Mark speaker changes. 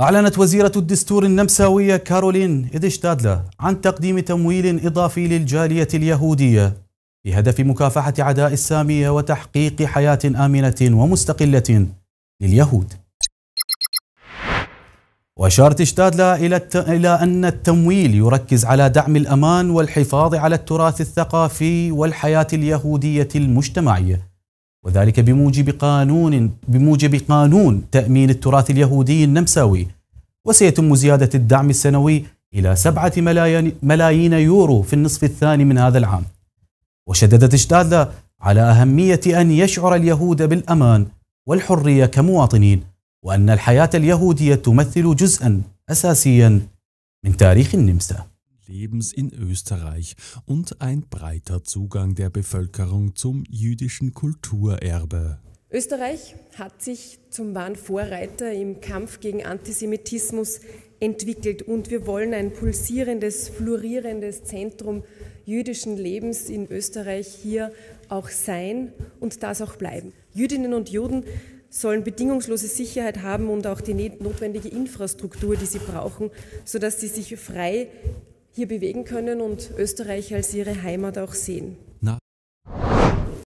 Speaker 1: أعلنت وزيرة الدستور النمساوية كارولين إدشتادلا عن تقديم تمويل إضافي للجالية اليهودية بهدف مكافحة عداء السامية وتحقيق حياة آمنة ومستقلة لليهود وأشارت اشتادلا إلى إلى أن التمويل يركز على دعم الأمان والحفاظ على التراث الثقافي والحياة اليهودية المجتمعية وذلك بموجب قانون بموجب قانون تأمين التراث اليهودي النمساوي وسيتم زيادة الدعم السنوي إلى سبعة ملايين يورو في النصف الثاني من هذا العام وشددت شتادلر على أهمية أن يشعر اليهود بالأمان والحرية كمواطنين وأن الحياة اليهودية تمثل جزءا أساسيا من تاريخ النمسا
Speaker 2: Lebens in Österreich und ein breiter Zugang der Bevölkerung zum jüdischen Kulturerbe.
Speaker 3: Österreich hat sich zum wahren Vorreiter im Kampf gegen Antisemitismus entwickelt und wir wollen ein pulsierendes, florierendes Zentrum jüdischen Lebens in Österreich hier auch sein und das auch bleiben. Jüdinnen und Juden sollen bedingungslose Sicherheit haben und auch die notwendige Infrastruktur, die sie brauchen, sodass sie sich frei hier bewegen können und Österreich als ihre Heimat auch sehen.